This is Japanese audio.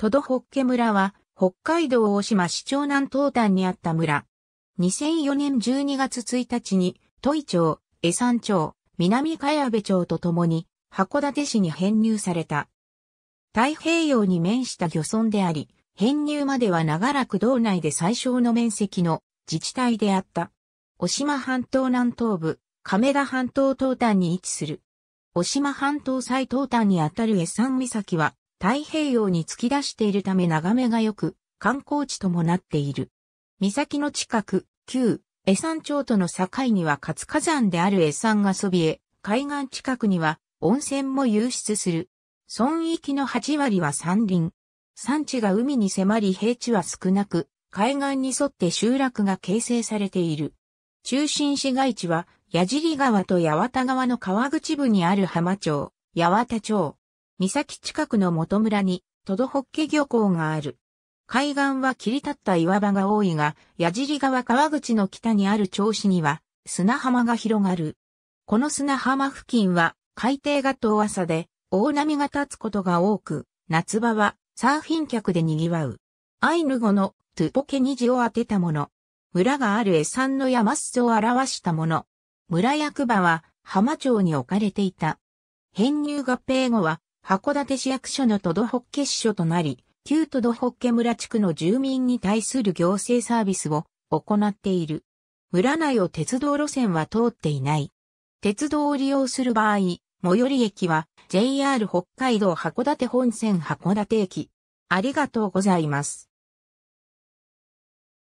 トドホッケ村は、北海道大島市長南東端にあった村。2004年12月1日に、都井町、江山町、南茅部町とともに、函館市に編入された。太平洋に面した漁村であり、編入までは長らく道内で最小の面積の自治体であった。大島半島南東部、亀田半島東端に位置する。渡島半島最東端にあたる江山岬は、太平洋に突き出しているため眺めが良く、観光地ともなっている。岬の近く、旧、江山町との境には活火山である江山がそびえ、海岸近くには温泉も湧出する。村域の8割は山林。山地が海に迫り平地は少なく、海岸に沿って集落が形成されている。中心市街地は、矢尻川と八幡川の川口部にある浜町、八幡町、岬近くの元村に、トドホッケ漁港がある。海岸は切り立った岩場が多いが、矢尻川川口の北にある調子には、砂浜が広がる。この砂浜付近は、海底が遠浅で、大波が立つことが多く、夏場は、サーフィン客で賑わう。アイヌ語の、トゥポケニ字を当てたもの。村があるエサンの山裾を表したもの。村役場は、浜町に置かれていた。編入合併後は、函館市役所の都道府県支所となり、旧都道府県村地区の住民に対する行政サービスを行っている。村内を鉄道路線は通っていない。鉄道を利用する場合、最寄り駅は JR 北海道函館本線函館駅。ありがとうございます。